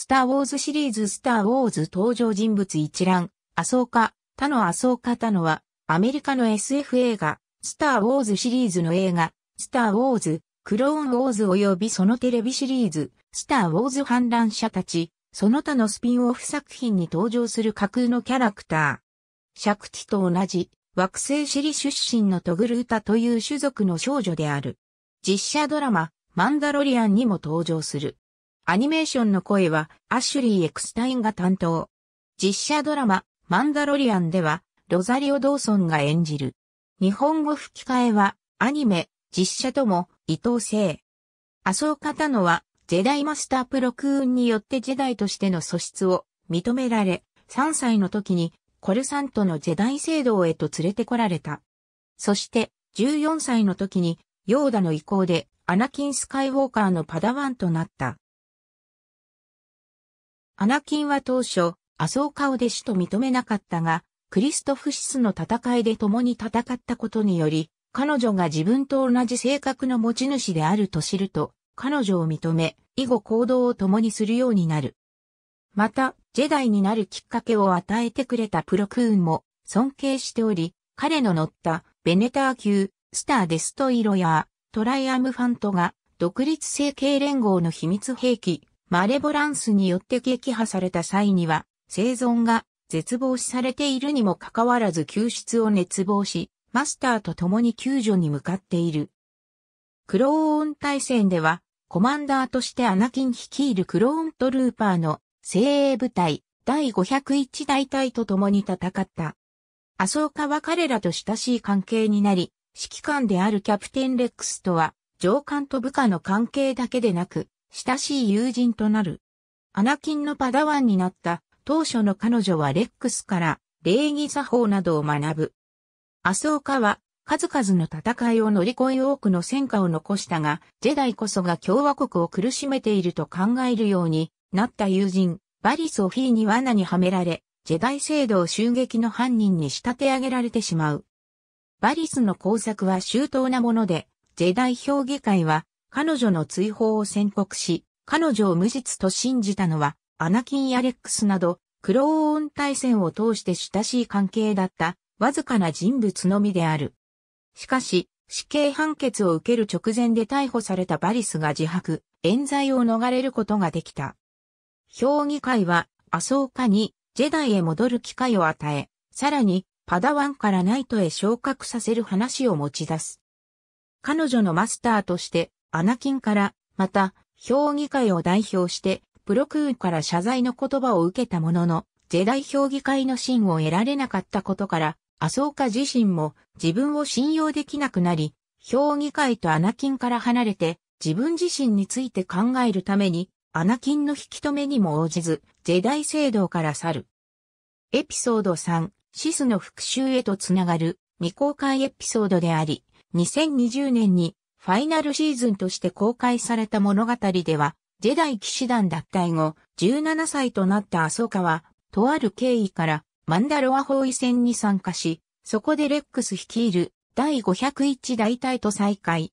スター・ウォーズシリーズスター・ウォーズ登場人物一覧、アソーカ、他のアソーカ他のは、アメリカの SF 映画、スター・ウォーズシリーズの映画、スター・ウォーズ、クローン・ウォーズ及びそのテレビシリーズ、スター・ウォーズ反乱者たち、その他のスピンオフ作品に登場する架空のキャラクター。シャクティと同じ、惑星シリ出身のトグルータという種族の少女である。実写ドラマ、マンダロリアンにも登場する。アニメーションの声はアッシュリー・エクスタインが担当。実写ドラマ、マンダロリアンでは、ロザリオ・ドーソンが演じる。日本語吹き替えは、アニメ、実写とも、伊藤聖。麻生方のは、ジェダイマスタープロクーンによってジェダイとしての素質を認められ、3歳の時にコルサントのジェダイ聖堂へと連れてこられた。そして、14歳の時に、ヨーダの意向で、アナキン・スカイウォーカーのパダワンとなった。アナキンは当初、麻生カを弟子と認めなかったが、クリストフシスの戦いで共に戦ったことにより、彼女が自分と同じ性格の持ち主であると知ると、彼女を認め、以後行動を共にするようになる。また、ジェダイになるきっかけを与えてくれたプロクーンも尊敬しており、彼の乗ったベネター級、スターデストイロやトライアムファントが独立成形連合の秘密兵器、マレボランスによって撃破された際には、生存が絶望視されているにもかかわらず救出を熱望し、マスターと共に救助に向かっている。クローン対戦では、コマンダーとしてアナキン率いるクローントルーパーの精鋭部隊第501大隊と共に戦った。アソーカは彼らと親しい関係になり、指揮官であるキャプテンレックスとは、上官と部下の関係だけでなく、親しい友人となる。アナキンのパダワンになった当初の彼女はレックスから礼儀作法などを学ぶ。アソーカは数々の戦いを乗り越え多くの戦果を残したが、ジェダイこそが共和国を苦しめていると考えるようになった友人、バリソフィーに罠にはめられ、ジェダイ制度を襲撃の犯人に仕立て上げられてしまう。バリスの工作は周到なもので、ジェダイ評議会は彼女の追放を宣告し、彼女を無実と信じたのは、アナキン・やレックスなど、クローオン対戦を通して親しい関係だった、わずかな人物のみである。しかし、死刑判決を受ける直前で逮捕されたバリスが自白、冤罪を逃れることができた。評議会は、麻生家に、ジェダイへ戻る機会を与え、さらに、パダワンからナイトへ昇格させる話を持ち出す。彼女のマスターとして、アナキンから、また、評議会を代表して、プロクーから謝罪の言葉を受けたものの、ジェダイ評議会の信を得られなかったことから、アソーカ自身も自分を信用できなくなり、評議会とアナキンから離れて、自分自身について考えるために、アナキンの引き止めにも応じず、ジェダイ聖堂から去る。エピソード3、シスの復讐へとつながる未公開エピソードであり、2020年にファイナルシーズンとして公開された物語では、ジェダイ騎士団脱退後、17歳となったアソカは、とある経緯からマンダロア包囲戦に参加し、そこでレックス率いる第501大隊と再会。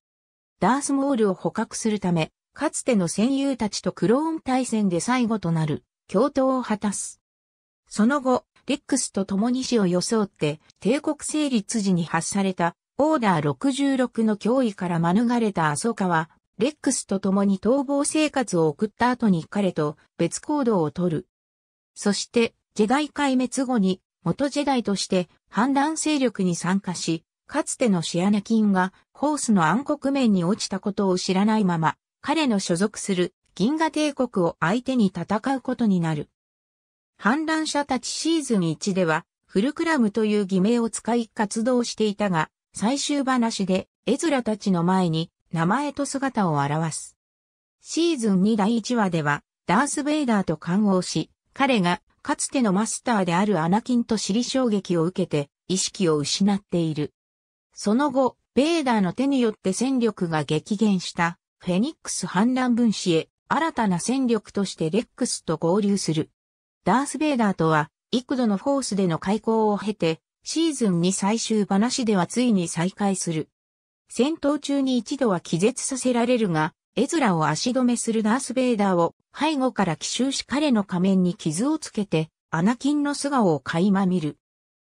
ダースモールを捕獲するため、かつての戦友たちとクローン対戦で最後となる、共闘を果たす。その後、レックスと共に死を装って、帝国成立時に発されたオーダー66の脅威から免れたアソカは、レックスと共に逃亡生活を送った後に彼と別行動をとる。そして、ジェダイ壊滅後に、元ジェダイとして反乱勢力に参加し、かつてのシアナ菌がホースの暗黒面に落ちたことを知らないまま、彼の所属する銀河帝国を相手に戦うことになる。反乱者たちシーズン1では、フルクラムという偽名を使い活動していたが、最終話で、絵面たちの前に、名前と姿を表す。シーズン2第1話では、ダース・ベイダーと勘応し、彼が、かつてのマスターであるアナキンと知り衝撃を受けて、意識を失っている。その後、ベイダーの手によって戦力が激減した、フェニックス反乱分子へ、新たな戦力としてレックスと合流する。ダース・ベイダーとは、幾度のフォースでの開口を経て、シーズンに最終話ではついに再会する。戦闘中に一度は気絶させられるが、エズラを足止めするダース・ベイダーを背後から奇襲し彼の仮面に傷をつけて、アナキンの素顔を垣間見る。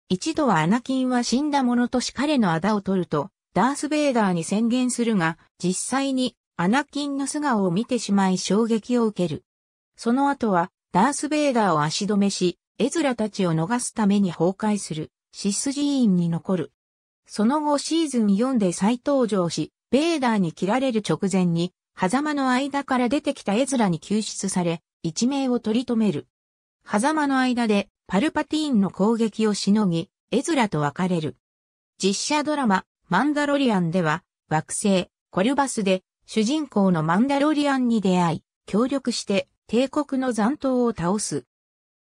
一度はアナキンは死んだものとし彼の仇を取ると、ダース・ベイダーに宣言するが、実際にアナキンの素顔を見てしまい衝撃を受ける。その後は、ダース・ベイダーを足止めし、エズラたちを逃すために崩壊する。シス寺院に残る。その後シーズン4で再登場し、ベーダーに切られる直前に、狭間の間から出てきたエズラに救出され、一命を取り留める。狭間の間で、パルパティーンの攻撃をしのぎ、エズラと別れる。実写ドラマ、マンダロリアンでは、惑星、コルバスで、主人公のマンダロリアンに出会い、協力して、帝国の残党を倒す。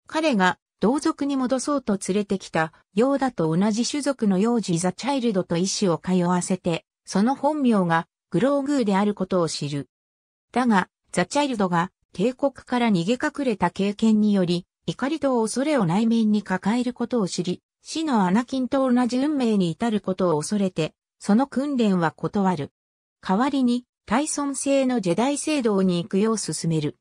彼が同族に戻そうと連れてきた、ヨーダと同じ種族の幼児ザ・チャイルドと医師を通わせて、その本名がグローグーであることを知る。だが、ザ・チャイルドが帝国から逃げ隠れた経験により、怒りと恐れを内面に抱えることを知り、死のアナキンと同じ運命に至ることを恐れて、その訓練は断る。代わりに、タイソン製のジェダイ聖堂に行くよう勧める。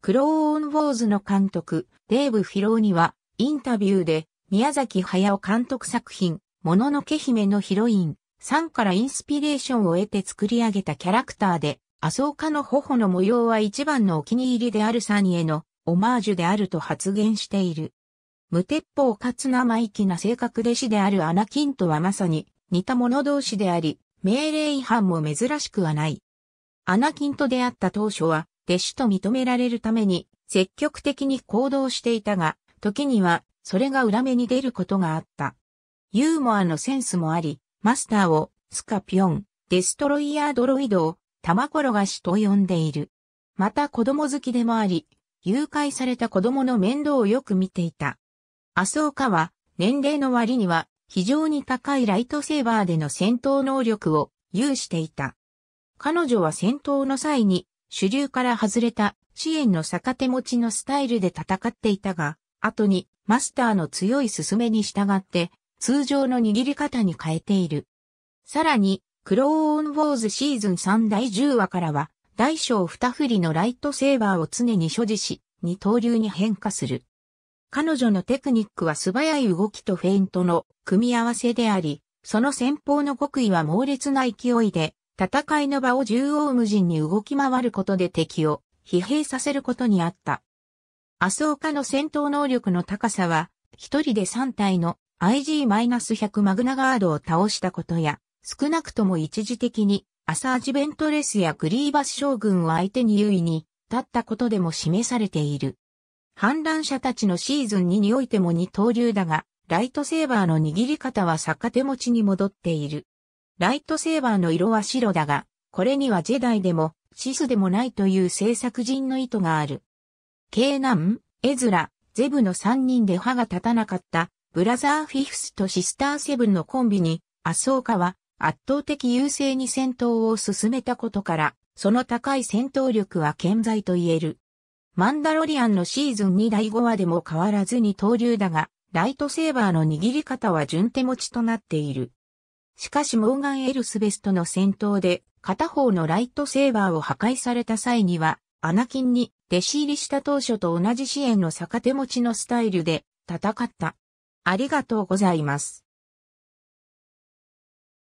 クローンウォーズの監督、デーブ・フィローニは、インタビューで、宮崎駿監督作品、もののけ姫のヒロイン、さんからインスピレーションを得て作り上げたキャラクターで、麻生家の頬の模様は一番のお気に入りであるサニへのオマージュであると発言している。無鉄砲かつ生意気な性格弟子であるアナキンとはまさに似た者同士であり、命令違反も珍しくはない。アナキンと出会った当初は、弟子と認められるために、積極的に行動していたが、時にはそれが裏目に出ることがあった。ユーモアのセンスもあり、マスターをスカピオン、デストロイヤードロイドを玉転がしと呼んでいる。また子供好きでもあり、誘拐された子供の面倒をよく見ていた。麻生家は年齢の割には非常に高いライトセーバーでの戦闘能力を有していた。彼女は戦闘の際に主流から外れた支援の逆手持ちのスタイルで戦っていたが、後にマスターの強い進めに従って通常の握り方に変えている。さらに、クローンウォーズシーズン3第10話からは、大小二振りのライトセーバーを常に所持し、二刀流に変化する。彼女のテクニックは素早い動きとフェイントの組み合わせであり、その戦法の極意は猛烈な勢いで、戦いの場を縦横無尽に動き回ることで敵を疲弊させることにあった。ア生家カの戦闘能力の高さは、一人で3体の IG-100 マグナガードを倒したことや、少なくとも一時的にアサージベントレスやグリーバス将軍を相手に優位に立ったことでも示されている。反乱者たちのシーズン2においても二刀流だが、ライトセーバーの握り方は逆手持ちに戻っている。ライトセーバーの色は白だが、これにはジェダイでもシスでもないという制作人の意図がある。ケーナン、エズラ、ゼブの3人で歯が立たなかった、ブラザーフィフスとシスターセブンのコンビに、アソーカは圧倒的優勢に戦闘を進めたことから、その高い戦闘力は健在と言える。マンダロリアンのシーズン2第5話でも変わらずに投流だが、ライトセーバーの握り方は順手持ちとなっている。しかしモーガン・エルスベストの戦闘で片方のライトセーバーを破壊された際には、アナキンに弟子入りした当初と同じ支援の逆手持ちのスタイルで戦った。ありがとうございます。